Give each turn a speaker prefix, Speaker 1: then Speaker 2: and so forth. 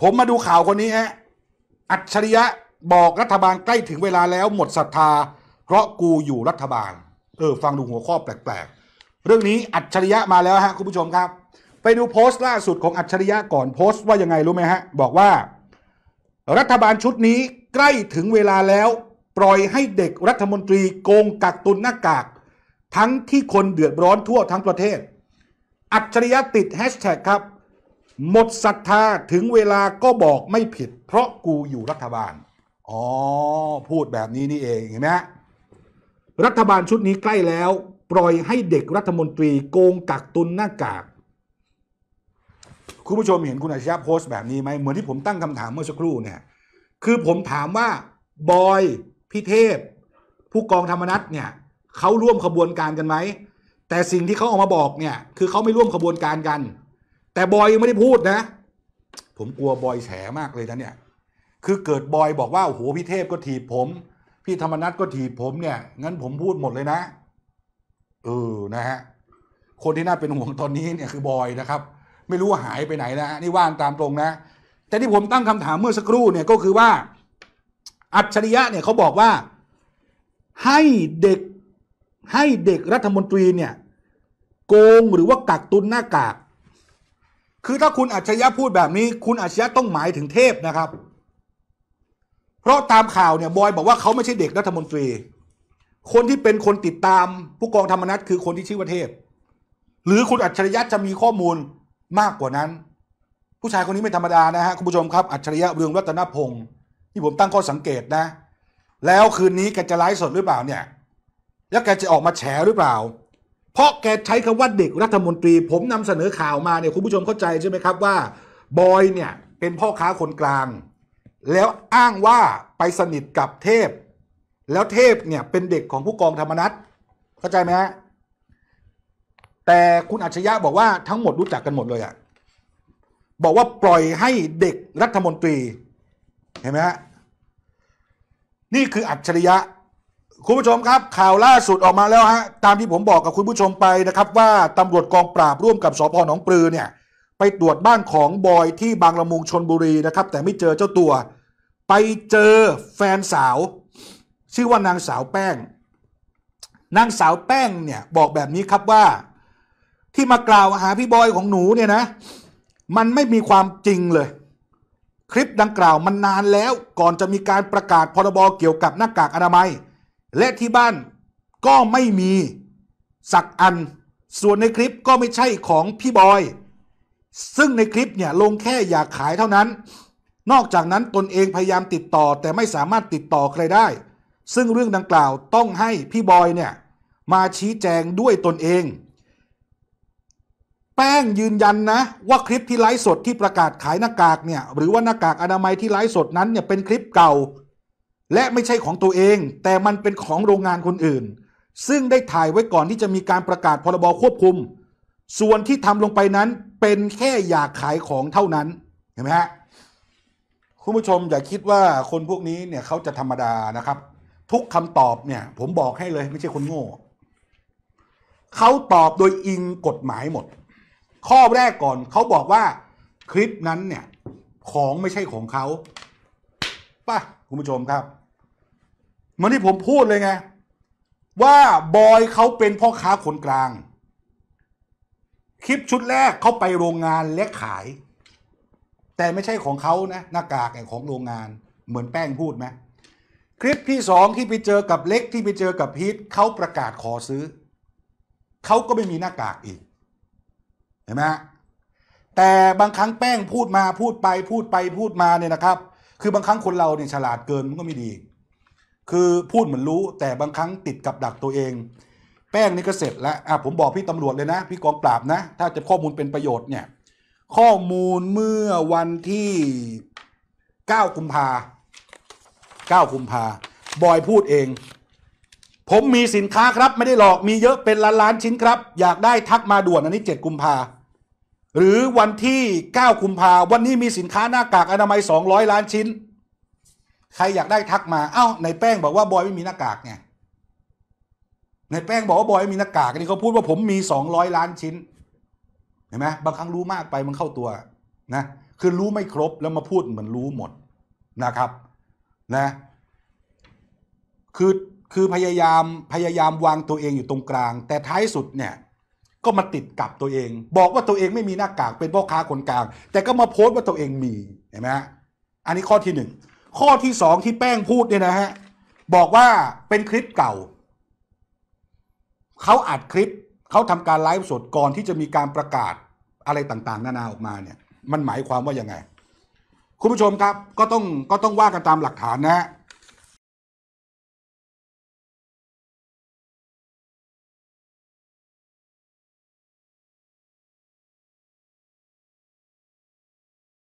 Speaker 1: ผมมาดูข่าวคนนี้ฮะอัจฉริยะบอกรัฐบาลใกล้ถึงเวลาแล้วหมดศรัทธา เพราะกูอยู่รัฐบาลเออฟังดูหัวข้อแปลกๆ เรื่องนี้อัจฉริยะมาแล้วฮะคุณผู้ชมครับ ไปดูโพสต์ล่าสุดของอัจฉริยะก่อนโพสต์ว่ายังไงรู้ไหมฮะบอกว่า รัฐบาลชุดนี้ใกล้ถึงเวลาแล้ว ปล่อยให้เด็กรัฐมนตรีโกงกักตุนหน้ากาก ทั้งที่คนเดือดร้อนทั่วทั้งประเทศ อัจฉริยะติดแฮชแท็กครับหมดศรัทธา ถึงเวลาก็บอกไม่ผิด เพราะกูอยู่รัฐบาล อ๋อ พูดแบบนี้นี่เองเห็นไหมรัฐบาลชุดนี้ใกล้แล้ว ปล่อยให้เด็กรัฐมนตรี โกงกักตุนหน้ากาก คุณผู้ชมเห็นคุณอาชญาโพสต์แบบนี้ไหม เหมือนที่ผมตั้งคำถามเมื่อสักครู่เนี่ย คือผมถามว่า บอยพี่เทพ ผู้กองธรรมนัฐเนี่ยเขาร่วมขบวนการกันไหมแต่สิ่งที่เขาออกมาบอกเนี่ย คือเขาไม่ร่วมขบวนการกันแต่บอยยังไม่ได้พูดนะ ผมกลัวบอยแฉมากเลยนะเนี่ย คือเกิดบอยบอกว่าโอ้โหพี่เทพก็ถีบผมพี่ธรรมนัทก็ถีบผมเนี่ยงั้นผมพูดหมดเลยนะเออนะฮะคนที่น่าเป็นห่วงตอนนี้เนี่ย คือบอยนะครับ ไม่รู้ว่าหายไปไหนนะนี่ว่านตามตรงนะ แต่ที่ผมตั้งคำถามเมื่อสักครู่เนี่ยก็คือว่า อัจฉริยะ เนี่ยเขาบอกว่าให้เด็กให้เด็กรัฐมนตรีเนี่ยโกงหรือว่ากักตุนหน้ากากคือถ้าคุณ อัจฉริยะพูดแบบนี้ คุณ อัจฉริยะ ต้องหมายถึงเทพนะครับ เพราะตาม ข่าวเนี่ย บอยบอกว่าเขาไม่ใช่เด็กรัฐมนตรี คนที่เป็นคนติดตามผู้กองธรรมนัฐคือคนที่ ชื่อว่าเทพ หรือคุณอัจฉริยะจะมีข้อมูลมากกว่านั้น ผู้ชายคนนี้ ไม่ ธรรมดานะฮะคุณผู้ชมครับ อัจฉริยะเรืองรัตนพงศ์ที่ผมตั้งข้อสังเกตนะ แล้วคืนนี้แกจะไลฟ์สดหรือเปล่าเนี่ย แล้วแกจะออกมาแฉหรือเปล่าเพราะแกใช้คำว่าเด็กรัฐมนตรีผมนำเสนอข่าวมาเนี่ยคุณผู้ชมเข้าใจใช่ไหมครับว่าบอยเนี่ยเป็นพ่อค้าคนกลาง แล้วอ้างว่าไปสนิทกับเทพ แล้วเทพเนี่ยเป็นเด็กของผู้กองธรรมนัฐเข้าใจไหมฮะแต่คุณอัจฉริยะบอกว่าทั้งหมดรู้จักกันหมดเลยอะบอกว่าปล่อยให้เด็กรัฐมนตรีเห็นไหมฮะนี่คืออัจฉริยะคุณผู้ชมครับ ข่าวล่าสุดออกมาแล้วฮะตามที่ผมบอกกับคุณผู้ชมไปนะครับ ว่าตำรวจกองปราบร่วมกับสพหนองปลือเนี่ยไปตรวจบ้านของบอยที่บางละมุงชนบุรีนะครับ แต่ไม่เจอเจ้าตัว ไปเจอแฟนสาวชื่อว่า นางสาวแป้ง นางสาวแป้งเนี่ยบอกแบบนี้ครับว่า ที่มากล่าวหาพี่บอยของหนูเนี่ยนะมันไม่มีความจริงเลย คลิปดังกล่าวมันนานแล้วก่อนจะมีการประกาศพรบเกี่ยวกับหน้ากากอนามัยและที่บ้านก็ไม่มีสักอัน ส่วนในคลิปก็ไม่ใช่ของพี่บอย ซึ่งในคลิปเนี่ยลงแค่อยากขายเท่านั้น นอกจากนั้นตนเองพยายามติดต่อแต่ไม่สามารถติดต่อใครได้ ซึ่งเรื่องดังกล่าวต้องให้พี่บอยเนี่ยมาชี้แจงด้วยตนเอง แป้งยืนยันนะว่าคลิปที่ไลฟ์สดที่ประกาศขายหน้ากากเนี่ยหรือว่าหน้ากากอนามัยที่ไลฟ์สดนั้นเนี่ยเป็นคลิปเก่าและไม่ใช่ของตัวเอง แต่มันเป็นของโรงงานคนอื่น ซึ่งได้ถ่ายไว้ก่อนที่จะมีการประกาศพรบควบคุม ส่วนที่ทำลงไปนั้นเป็นแค่อยากขายของเท่านั้น เห็นไหมฮะ คุณผู้ชมอย่าคิดว่าคนพวกนี้เนี่ยเขาจะธรรมดานะครับ ทุกคำตอบเนี่ย ผมบอกให้เลยไม่ใช่คนโง่ เขาตอบโดยอิงกฎหมายหมด ข้อแรกก่อนเขาบอกว่าคลิปนั้นเนี่ยของไม่ใช่ของเขาป่ะุณผู้ชมครับมันที่ผมพูดเลยไง ว่าบอยเขาเป็นพ่อค้าคนกลาง คลิปชุดแรกเขาไปโรงงานและขาย แต่ไม่ใช่ของเขานะหน้ากากแองของโรงงาน เหมือนแป้งพูดไหมคลิปที่สองที่ไปเจอกับเล็กที่ไปเจอกับพีทเขาประกาศขอซื้อเขาก็ไม่มีหน้ากากอีก เห็นไหมแต่บางครั้งแป้งพูดมาพูดไปพูดไปพูดมาเนี่ยนะครับคือ บางครั้ง คน เราเนี่ยฉลาดเกินมันก็ไม่ดี คือพูดเหมือนรู้แต่บางครั้งติดกับดักตัวเอง แป้งนี่ก็เสร็จแล้ว อ่ะ ผมบอก พี่ตำรวจเลยนะ พี่กอง ปราบนะ ถ้าจะข้อมูลเป็นประโยชน์ เนี่ย ข้อมูลเมื่อวันที่ 9 กุมภา 9 กุมภาบอยพูดเอง ผมมีสินค้าครับไม่ได้หลอกมีเยอะเป็นล้านล้านชิ้นครับ อยากได้ทักมาด่วนอันนี้ 7 กุมภาหรือวันที่9กุมภาวันนี้มีสินค้าหน้ากากอนามัย200 ล้านชิ้น ใครอยากได้ทักมาเอา้าในแป้งบอกว่าบอยไม่มีหน้ากากไงในแป้งบอกว่าบอยไม่มีหน้ากากนี่เขาพูดว่าผมมี 200 ล้านชิ้นเห็นไหมบางครั้ง รู้มากไปมันเข้าตัวนะ คือรู้ไม่ครบแล้วมาพูดเหมือนรู้หมดนะครับนะคือคือพยายามพยายามวางตัวเองอยู่ตรงกลาง แต่ ท้ายสุดเนี่ยก็มาติดกับตัวเอง บอกว่าตัวเองไม่มีหน้ากากเป็นพ่อค้าคนกลาง แต่ก็มาโพสต์ว่าตัวเองมีเห็นไหมอันนี้ข้อที่หนึ่งข้อที่สองที่แป้งพูดเนี่ยนะฮะบอกว่าเป็นคลิปเก่าเขาอัดคลิปเขาทำการไลฟ์สดก่อนที่จะมีการประกาศอะไรต่างๆนานาออกมาเนี่ย มันหมายความว่ายังไง คุณผู้ชมครับ ก็ต้องก็ต้องว่ากันตามหลักฐานนะฮะ